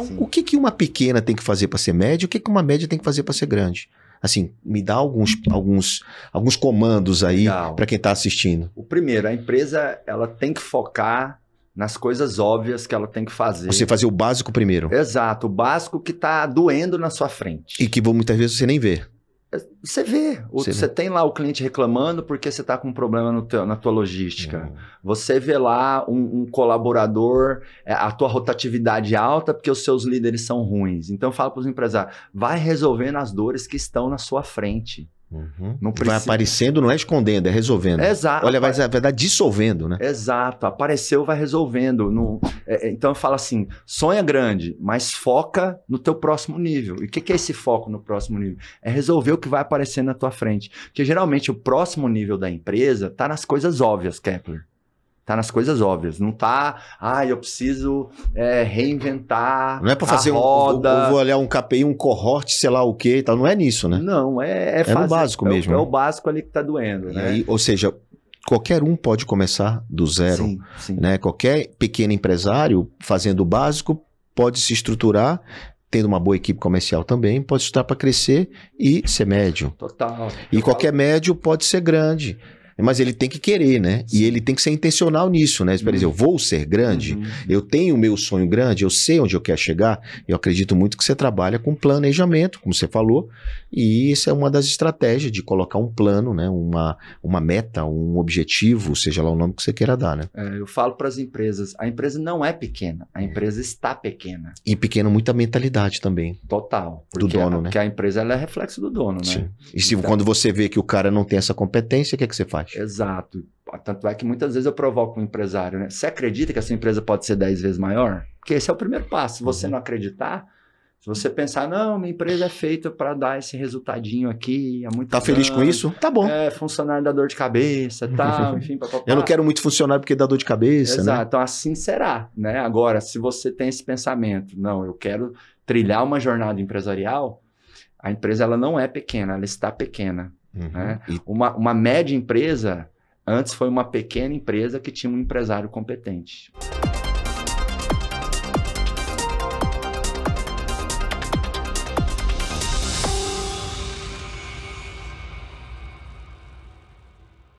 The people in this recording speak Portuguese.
Então, Sim. o que, que uma pequena tem que fazer para ser média e o que, que uma média tem que fazer para ser grande? Assim, me dá alguns, alguns, alguns comandos aí para quem está assistindo. O primeiro, a empresa ela tem que focar nas coisas óbvias que ela tem que fazer. Você fazer o básico primeiro. Exato, o básico que está doendo na sua frente. E que muitas vezes você nem vê. Você vê, você, você vê. tem lá o cliente reclamando porque você está com um problema teu, na tua logística. Uhum. Você vê lá um, um, colaborador, é, a tua rotatividade alta porque os seus líderes são ruins. Então fala para os empresários, vai resolvendo as dores que estão na sua frente. Uhum. Não precisa... Vai aparecendo, não é escondendo, é resolvendo. Exato. Olha, vai, vai dar dissolvendo, né? Exato. Apareceu, vai resolvendo. No... É, é, então eu falo assim: sonha grande, mas foca no teu próximo nível. E o que, que, é esse foco no próximo nível? É resolver o que vai aparecer na tua frente. Porque geralmente o próximo nível da empresa tá nas coisas óbvias, Kepler. Tá nas coisas óbvias. Não tá, ah, eu preciso é, reinventar. Não é para fazer roda. um. Eu vou olhar um KPI, um cohorte, sei lá o quê e tal. Não é nisso, né? Não, é, é, é fazer, básico é mesmo. É, né? o básico ali que tá doendo. Né? Aí, ou seja, qualquer um pode começar do zero. Sim, sim. Né? Qualquer pequeno empresário fazendo o básico pode se estruturar tendo uma boa equipe comercial também, pode estar para crescer e ser médio. Total. E qualquer médio pode ser grande. Mas ele tem que querer, né? Sim. E ele tem que ser intencional nisso, né? Por dizer, uhum. eu vou ser grande, uhum. eu tenho o meu sonho grande, eu sei onde eu quero chegar. Eu acredito muito que você trabalha com planejamento, como você falou, e isso é uma das estratégias de colocar um plano, né? Uma, uma meta, um objetivo, seja lá o nome que você queira dar, né? É, eu falo para as empresas, a empresa não é pequena, a empresa está pequena. E pequena muita mentalidade também. Total. Do dono, a, né? Porque a empresa é reflexo do dono, né? Sim. E se então, quando você vê que o cara não tem essa competência, o que, é que você faz? Exato. Tanto é que muitas vezes eu provoco um empresário, né? Você acredita que a sua empresa pode ser 10 vezes maior? Porque esse é o primeiro passo. Se você uhum. não acreditar, se você pensar, não, minha empresa é feita para dar esse resultadinho aqui, é muito Tá grande, feliz com isso? Tá bom. É, funcionário dá dor de cabeça, tal, enfim, Eu não quero muito funcionário porque dá dor de cabeça, né? Exato, né? então assim será, né? Agora, se você tem esse pensamento, não, eu quero trilhar uma jornada empresarial, a empresa ela não é pequena, ela está pequena. Uhum. Né? Uma, uma média empresa, antes foi uma pequena empresa que tinha um empresário competente.